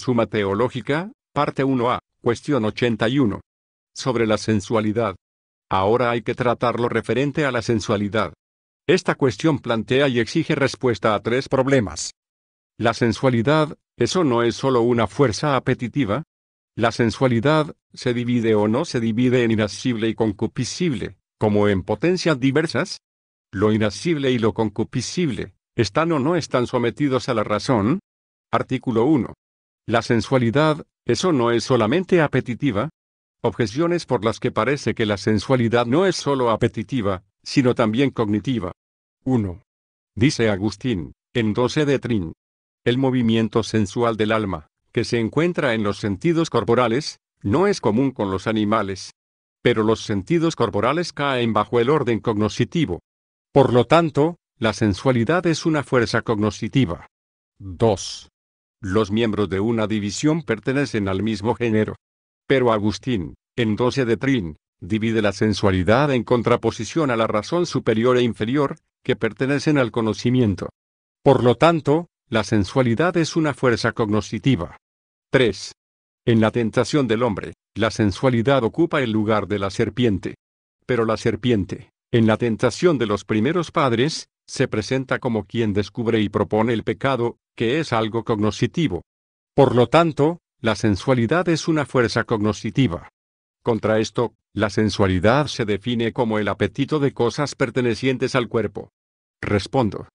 Suma Teológica, parte 1a, cuestión 81. Sobre la sensualidad. Ahora hay que tratar lo referente a la sensualidad. Esta cuestión plantea y exige respuesta a tres problemas. La sensualidad, ¿eso no es solo una fuerza apetitiva? La sensualidad, ¿se divide o no se divide en irascible y concupiscible, como en potencias diversas? ¿Lo irascible y lo concupiscible, están o no están sometidos a la razón? Artículo 1. La sensualidad, eso no es solamente apetitiva. Objeciones por las que parece que la sensualidad no es solo apetitiva, sino también cognitiva. 1. Dice Agustín, en 12 de Trin. El movimiento sensual del alma, que se encuentra en los sentidos corporales, no es común con los animales. Pero los sentidos corporales caen bajo el orden cognoscitivo. Por lo tanto, la sensualidad es una fuerza cognoscitiva. 2. Los miembros de una división pertenecen al mismo género. Pero Agustín, en 12 de Trin, divide la sensualidad en contraposición a la razón superior e inferior, que pertenecen al conocimiento. Por lo tanto, la sensualidad es una fuerza cognoscitiva. 3. En la tentación del hombre, la sensualidad ocupa el lugar de la serpiente. Pero la serpiente, en la tentación de los primeros padres, se presenta como quien descubre y propone el pecado, que es algo cognoscitivo. Por lo tanto, la sensualidad es una fuerza cognoscitiva. Contra esto, la sensualidad se define como el apetito de cosas pertenecientes al cuerpo. Respondo.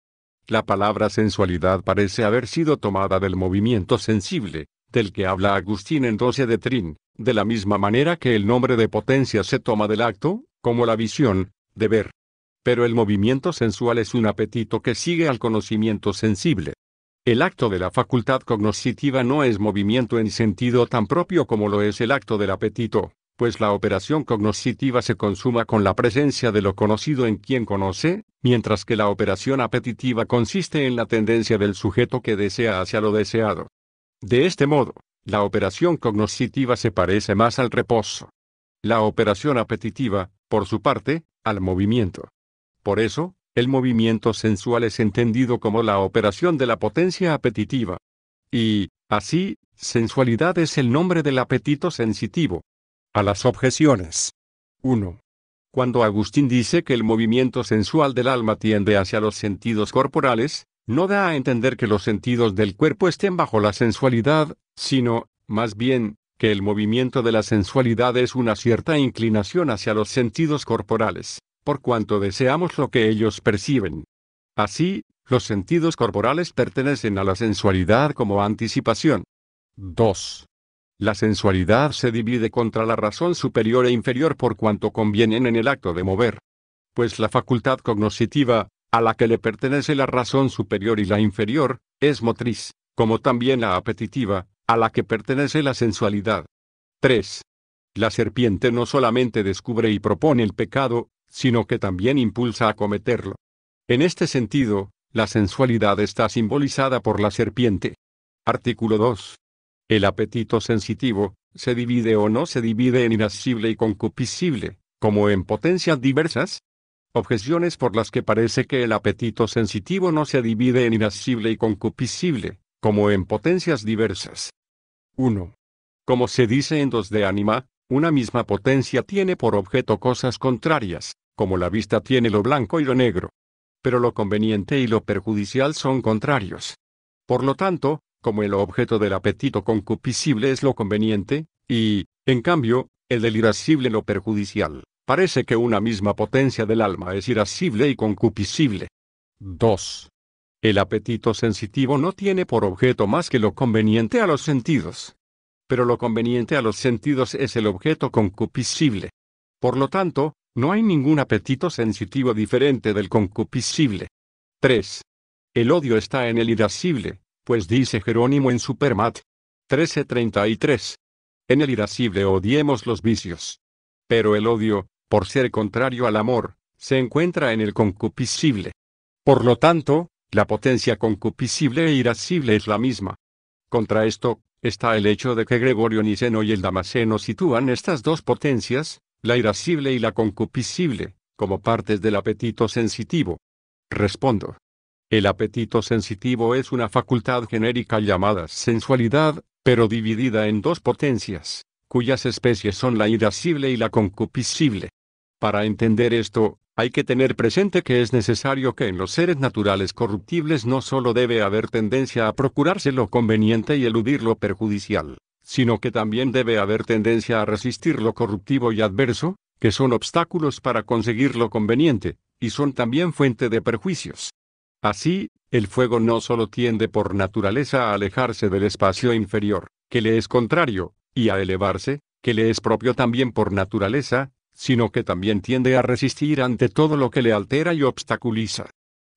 La palabra sensualidad parece haber sido tomada del movimiento sensible, del que habla Agustín en 12 de Trin, de la misma manera que el nombre de potencia se toma del acto, como la visión, de ver. Pero el movimiento sensual es un apetito que sigue al conocimiento sensible. El acto de la facultad cognoscitiva no es movimiento en sentido tan propio como lo es el acto del apetito, pues la operación cognoscitiva se consuma con la presencia de lo conocido en quien conoce, mientras que la operación apetitiva consiste en la tendencia del sujeto que desea hacia lo deseado. De este modo, la operación cognoscitiva se parece más al reposo. La operación apetitiva, por su parte, al movimiento. Por eso, el movimiento sensual es entendido como la operación de la potencia apetitiva. Y, así, sensualidad es el nombre del apetito sensitivo. A las objeciones. 1. Cuando Agustín dice que el movimiento sensual del alma tiende hacia los sentidos corporales, no da a entender que los sentidos del cuerpo estén bajo la sensualidad, sino, más bien, que el movimiento de la sensualidad es una cierta inclinación hacia los sentidos corporales por cuanto deseamos lo que ellos perciben. Así, los sentidos corporales pertenecen a la sensualidad como anticipación. 2. La sensualidad se divide contra la razón superior e inferior por cuanto convienen en el acto de mover. Pues la facultad cognoscitiva, a la que le pertenece la razón superior y la inferior, es motriz, como también la apetitiva, a la que pertenece la sensualidad. 3. La serpiente no solamente descubre y propone el pecado, sino que también impulsa a cometerlo. En este sentido, la sensualidad está simbolizada por la serpiente. Artículo 2. El apetito sensitivo, se divide o no se divide en irascible y concupiscible, como en potencias diversas. Objeciones por las que parece que el apetito sensitivo no se divide en irascible y concupiscible, como en potencias diversas. 1. Como se dice en dos de ánima, una misma potencia tiene por objeto cosas contrarias, como la vista tiene lo blanco y lo negro. Pero lo conveniente y lo perjudicial son contrarios. Por lo tanto, como el objeto del apetito concupiscible es lo conveniente, y, en cambio, el del irascible lo perjudicial, parece que una misma potencia del alma es irascible y concupiscible. 2. El apetito sensitivo no tiene por objeto más que lo conveniente a los sentidos. Pero lo conveniente a los sentidos es el objeto concupiscible. Por lo tanto, no hay ningún apetito sensitivo diferente del concupiscible. 3. El odio está en el irascible, pues dice Jerónimo en Supermat. 1333. En el irascible odiemos los vicios. Pero el odio, por ser contrario al amor, se encuentra en el concupiscible. Por lo tanto, la potencia concupiscible e irascible es la misma. Contra esto, está el hecho de que Gregorio Niceno y el Damaseno sitúan estas dos potencias, la irascible y la concupiscible, como partes del apetito sensitivo. Respondo. El apetito sensitivo es una facultad genérica llamada sensualidad, pero dividida en dos potencias, cuyas especies son la irascible y la concupiscible. Para entender esto, hay que tener presente que es necesario que en los seres naturales corruptibles no solo debe haber tendencia a procurarse lo conveniente y eludir lo perjudicial, sino que también debe haber tendencia a resistir lo corruptivo y adverso, que son obstáculos para conseguir lo conveniente, y son también fuente de perjuicios. Así, el fuego no solo tiende por naturaleza a alejarse del espacio inferior, que le es contrario, y a elevarse, que le es propio también por naturaleza, sino que también tiende a resistir ante todo lo que le altera y obstaculiza.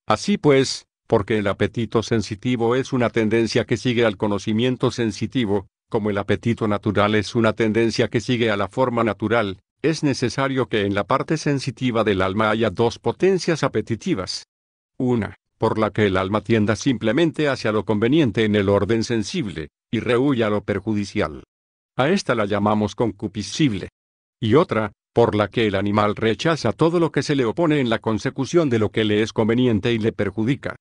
Así pues, porque el apetito sensitivo es una tendencia que sigue al conocimiento sensitivo, como el apetito natural es una tendencia que sigue a la forma natural, es necesario que en la parte sensitiva del alma haya dos potencias apetitivas. Una, por la que el alma tienda simplemente hacia lo conveniente en el orden sensible, y rehuya lo perjudicial. A esta la llamamos concupiscible. Y otra, por la que el animal rechaza todo lo que se le opone en la consecución de lo que le es conveniente y le perjudica.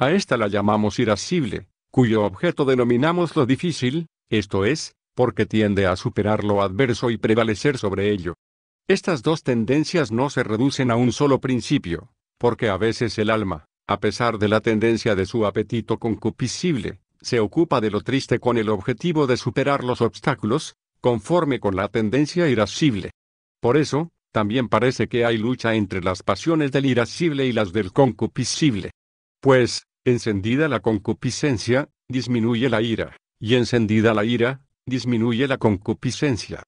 A esta la llamamos irascible, cuyo objeto denominamos lo difícil, esto es, porque tiende a superar lo adverso y prevalecer sobre ello. Estas dos tendencias no se reducen a un solo principio, porque a veces el alma, a pesar de la tendencia de su apetito concupiscible, se ocupa de lo triste con el objetivo de superar los obstáculos, conforme con la tendencia irascible. Por eso, también parece que hay lucha entre las pasiones del irascible y las del concupiscible. Pues, encendida la concupiscencia, disminuye la ira, y encendida la ira, disminuye la concupiscencia.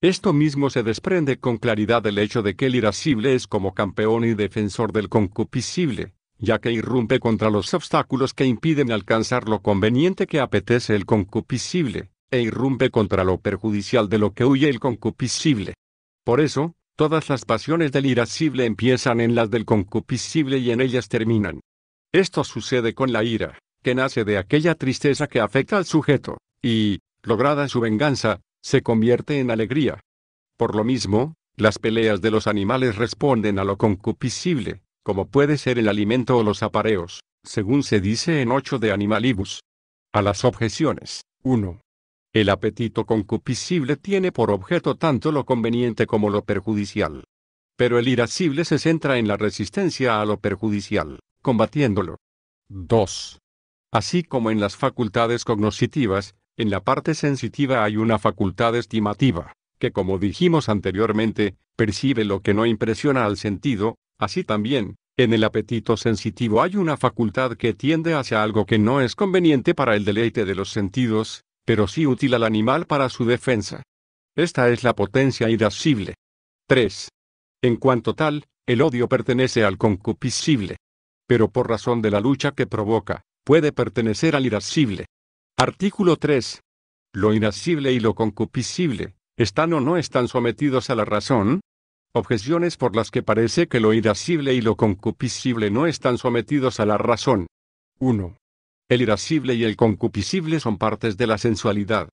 Esto mismo se desprende con claridad del hecho de que el irascible es como campeón y defensor del concupiscible, ya que irrumpe contra los obstáculos que impiden alcanzar lo conveniente que apetece el concupiscible, e irrumpe contra lo perjudicial de lo que huye el concupiscible. Por eso, todas las pasiones del irascible empiezan en las del concupiscible y en ellas terminan. Esto sucede con la ira que nace de aquella tristeza que afecta al sujeto, y, lograda su venganza, se convierte en alegría. Por lo mismo, las peleas de los animales responden a lo concupiscible, como puede ser el alimento o los apareos, según se dice en 8 de Animalibus. A las objeciones. 1. El apetito concupiscible tiene por objeto tanto lo conveniente como lo perjudicial. Pero el irascible se centra en la resistencia a lo perjudicial, combatiéndolo. 2 así como en las facultades cognoscitivas, en la parte sensitiva hay una facultad estimativa, que como dijimos anteriormente, percibe lo que no impresiona al sentido, así también, en el apetito sensitivo hay una facultad que tiende hacia algo que no es conveniente para el deleite de los sentidos, pero sí útil al animal para su defensa. Esta es la potencia irascible. 3. En cuanto tal, el odio pertenece al concupiscible. Pero por razón de la lucha que provoca, puede pertenecer al irascible. Artículo 3. Lo irascible y lo concupiscible, ¿están o no están sometidos a la razón? Objeciones por las que parece que lo irascible y lo concupiscible no están sometidos a la razón. 1. El irascible y el concupiscible son partes de la sensualidad.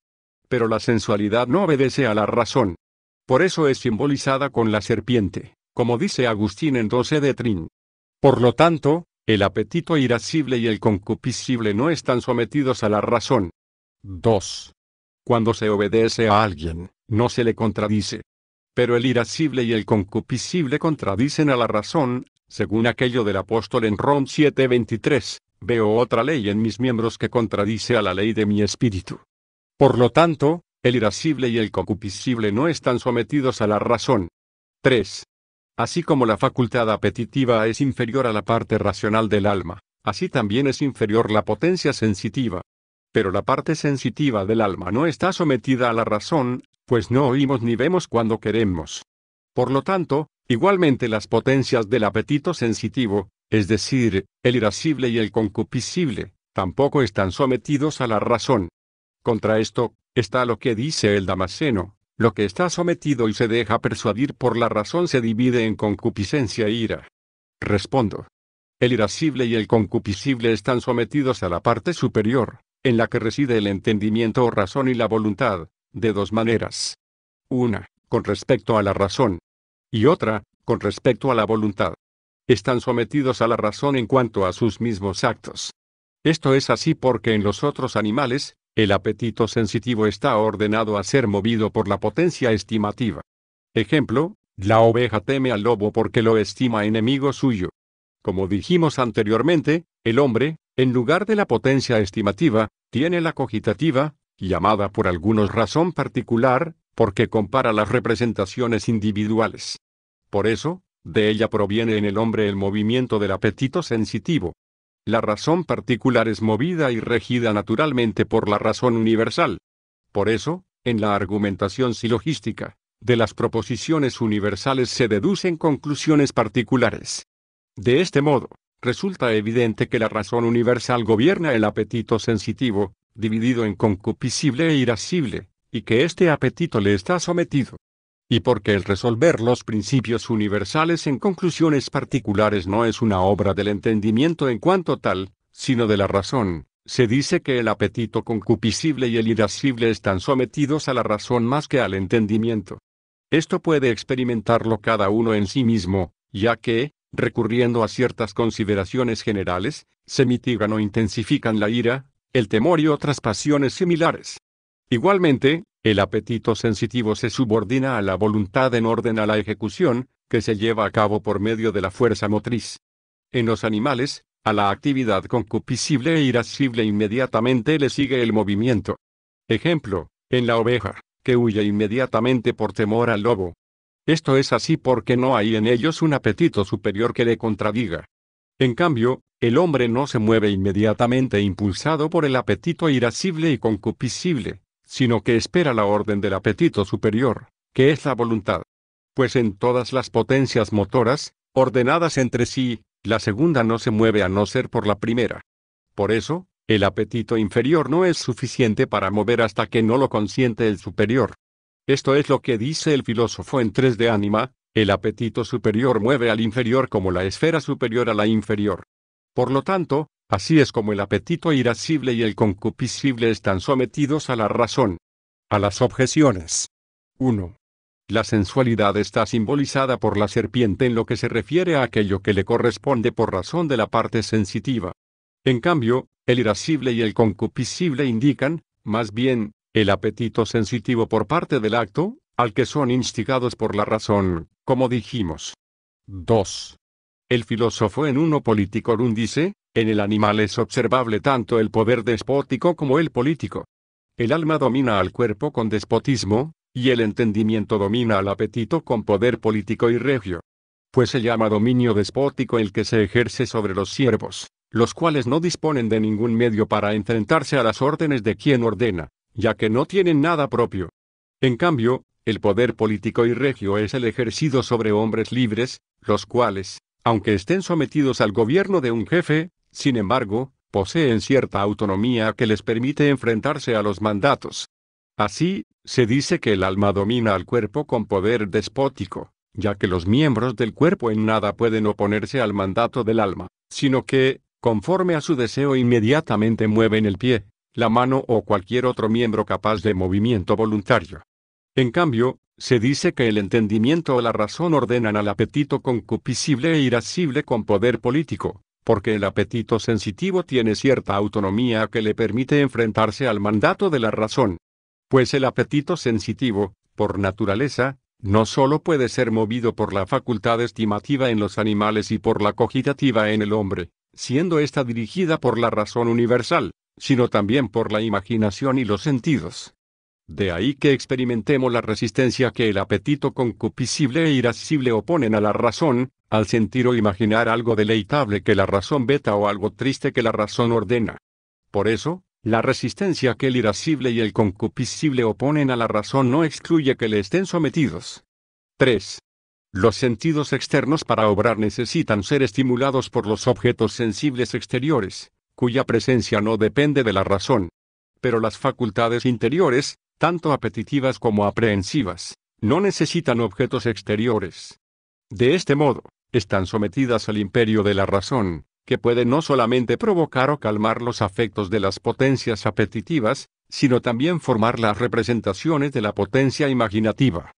Pero la sensualidad no obedece a la razón. Por eso es simbolizada con la serpiente, como dice Agustín en 12 de Trin. Por lo tanto, el apetito irascible y el concupiscible no están sometidos a la razón. 2. Cuando se obedece a alguien, no se le contradice. Pero el irascible y el concupiscible contradicen a la razón, según aquello del apóstol en Rom 7:23, veo otra ley en mis miembros que contradice a la ley de mi espíritu. Por lo tanto, el irascible y el concupiscible no están sometidos a la razón. 3. Así como la facultad apetitiva es inferior a la parte racional del alma, así también es inferior la potencia sensitiva. Pero la parte sensitiva del alma no está sometida a la razón, pues no oímos ni vemos cuando queremos. Por lo tanto, igualmente las potencias del apetito sensitivo, es decir, el irascible y el concupiscible, tampoco están sometidos a la razón. Contra esto, está lo que dice el Damasceno, lo que está sometido y se deja persuadir por la razón se divide en concupiscencia e ira. Respondo. El irascible y el concupiscible están sometidos a la parte superior, en la que reside el entendimiento o razón y la voluntad, de dos maneras. Una, con respecto a la razón. Y otra, con respecto a la voluntad. Están sometidos a la razón en cuanto a sus mismos actos. Esto es así porque en los otros animales, el apetito sensitivo está ordenado a ser movido por la potencia estimativa. Ejemplo, la oveja teme al lobo porque lo estima enemigo suyo. Como dijimos anteriormente, el hombre, en lugar de la potencia estimativa, tiene la cogitativa, llamada por algunos razón particular, porque compara las representaciones individuales. Por eso, de ella proviene en el hombre el movimiento del apetito sensitivo. La razón particular es movida y regida naturalmente por la razón universal. Por eso, en la argumentación silogística, de las proposiciones universales se deducen conclusiones particulares. De este modo, resulta evidente que la razón universal gobierna el apetito sensitivo, dividido en concupiscible e irascible, y que este apetito le está sometido, y porque el resolver los principios universales en conclusiones particulares no es una obra del entendimiento en cuanto tal, sino de la razón, se dice que el apetito concupiscible y el irascible están sometidos a la razón más que al entendimiento. Esto puede experimentarlo cada uno en sí mismo, ya que, recurriendo a ciertas consideraciones generales, se mitigan o intensifican la ira, el temor y otras pasiones similares. Igualmente, el apetito sensitivo se subordina a la voluntad en orden a la ejecución, que se lleva a cabo por medio de la fuerza motriz. En los animales, a la actividad concupiscible e irascible inmediatamente le sigue el movimiento. Ejemplo, en la oveja, que huye inmediatamente por temor al lobo. Esto es así porque no hay en ellos un apetito superior que le contradiga. En cambio, el hombre no se mueve inmediatamente impulsado por el apetito irascible y concupiscible, sino que espera la orden del apetito superior, que es la voluntad. Pues en todas las potencias motoras, ordenadas entre sí, la segunda no se mueve a no ser por la primera. Por eso, el apetito inferior no es suficiente para mover hasta que no lo consiente el superior. Esto es lo que dice el filósofo en 3 de ánima, el apetito superior mueve al inferior como la esfera superior a la inferior. Por lo tanto, Así es como el apetito irascible y el concupiscible están sometidos a la razón. A las objeciones. 1. La sensualidad está simbolizada por la serpiente en lo que se refiere a aquello que le corresponde por razón de la parte sensitiva. En cambio, el irascible y el concupiscible indican, más bien, el apetito sensitivo por parte del acto, al que son instigados por la razón, como dijimos. 2. El filósofo en uno político dice, en el animal es observable tanto el poder despótico como el político. El alma domina al cuerpo con despotismo, y el entendimiento domina al apetito con poder político y regio. Pues se llama dominio despótico el que se ejerce sobre los siervos, los cuales no disponen de ningún medio para enfrentarse a las órdenes de quien ordena, ya que no tienen nada propio. En cambio, el poder político y regio es el ejercido sobre hombres libres, los cuales, aunque estén sometidos al gobierno de un jefe, sin embargo, poseen cierta autonomía que les permite enfrentarse a los mandatos. Así, se dice que el alma domina al cuerpo con poder despótico, ya que los miembros del cuerpo en nada pueden oponerse al mandato del alma, sino que, conforme a su deseo inmediatamente mueven el pie, la mano o cualquier otro miembro capaz de movimiento voluntario. En cambio, se dice que el entendimiento o la razón ordenan al apetito concupiscible e irascible con poder político, porque el apetito sensitivo tiene cierta autonomía que le permite enfrentarse al mandato de la razón. Pues el apetito sensitivo, por naturaleza, no solo puede ser movido por la facultad estimativa en los animales y por la cogitativa en el hombre, siendo ésta dirigida por la razón universal, sino también por la imaginación y los sentidos. De ahí que experimentemos la resistencia que el apetito concupiscible e irascible oponen a la razón, al sentir o imaginar algo deleitable que la razón veta o algo triste que la razón ordena. Por eso, la resistencia que el irascible y el concupiscible oponen a la razón no excluye que le estén sometidos. 3. Los sentidos externos para obrar necesitan ser estimulados por los objetos sensibles exteriores, cuya presencia no depende de la razón. Pero las facultades interiores, tanto apetitivas como aprehensivas, no necesitan objetos exteriores. De este modo, están sometidas al imperio de la razón, que puede no solamente provocar o calmar los afectos de las potencias apetitivas, sino también formar las representaciones de la potencia imaginativa.